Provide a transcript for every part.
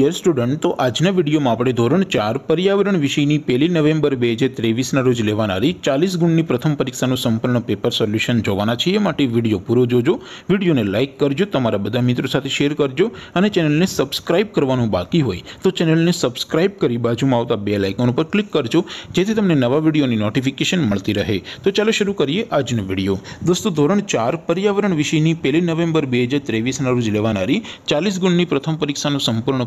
year student તો આજને વિડિયોમાં આપણે ધોરણ 4 પર્યાવરણ વિષયની 1લી નવેમ્બર 2023 ના રોજ લેવાણારી 40 ગુણની પ્રથમ પરીક્ષાનું સંપૂર્ણ પેપર સોલ્યુશન જોવાના છે એટલે વિડિયો પૂરો જોજો વિડિયોને લાઈક કરજો તમારા બધા મિત્રો સાથે શેર કરજો અને ચેનલને સબ્સ્ક્રાઇબ કરવાનું બાકી હોય તો ચેનલને સબ્સ્ક્રાઇબ કરી બાજુમાં આવતા બેલ આઇકન ઉપર ક્લિક કરજો જેથી તમને નવા વિડિયોની નોટિફિકેશન મળતી રહે તો ચાલો શરૂ કરીએ આજનો વિડિયો દોસ્તો ધોરણ 4 પર્યાવરણ વિષયની 1લી નવેમ્બર 2023 ના રોજ લેવાણારી 40 ગુણની પ્રથમ પરીક્ષાનું સંપૂર્ણ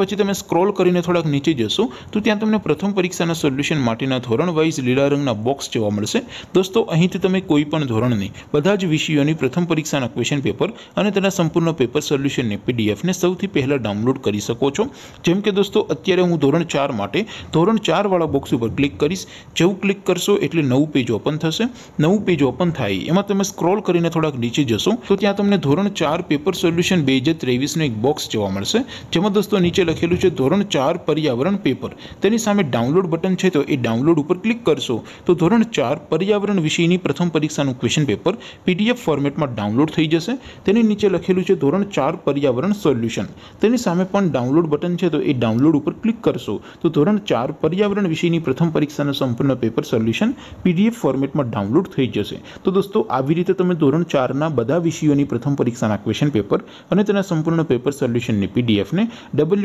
બચ્ચી તો મે સ્ક્રોલ કરીને થોડાક નીચે જ જસુ તો ત્યાં તમને પ્રથમ પરીક્ષાના સોલ્યુશન માટેનો ધોરણ વાઇઝ લીલા રંગના બોક્સ જોવા મળશે દોસ્તો અહીંથી તમે કોઈપણ ધોરણની બધા જ વિષયોની પ્રથમ પરીક્ષાના ક્વેશ્ચન પેપર અને તેના સંપૂર્ણનો પેપર સોલ્યુશનની પીડીએફ ને સૌથી પહેલા ડાઉનલોડ કરી શકો છો જેમ કે દોસ્તો અત્યારે હું ધોરણ 4 માટે ધોરણ 4 વાળો બોક્સ ઉપર ક્લિક કરીશ જેવું ક્લિક કરશો એટલે નવું પેજ ઓપન થશે નવું પેજ ઓપન થાય એમાં તમે સ્ક્રોલ કરીને થોડાક નીચે જ જસુ તો ત્યાં તમને ધોરણ 4 પેપર સોલ્યુશન 2023 નો એક બોક્સ જોવા મળશે જેમ કે દોસ્તો જે લખેલું છે ધોરણ 4 પર્યાવરણ પેપર તેની સામે ડાઉનલોડ બટન છે તો એ ડાઉનલોડ ઉપર ક્લિક કરશો તો ધોરણ 4 પર્યાવરણ વિષયની પ્રથમ પરીક્ષાનું ક્વેશ્ચન પેપર પીડીએફ ફોર્મેટમાં ડાઉનલોડ થઈ જશે તેની નીચે લખેલું છે ધોરણ 4 પર્યાવરણ સોલ્યુશન તેની સામે પણ ડાઉનલોડ બટન છે તો એ ડાઉનલોડ ઉપર ક્લિક કરશો તો ધોરણ 4 પર્યાવરણ વિષયની પ્રથમ પરીક્ષાનું સંપૂર્ણ પેપર સોલ્યુશન પીડીએફ ફોર્મેટમાં ડાઉનલોડ થઈ જશે તો દોસ્તો આવી રીતે તમે ધોરણ 4 ના બધા વિષયોની પ્રથમ પરીક્ષાના ક્વેશ્ચન પેપર અને તેના સંપૂર્ણ પેપર સોલ્યુશન ને પીડીએફ ને ડબલ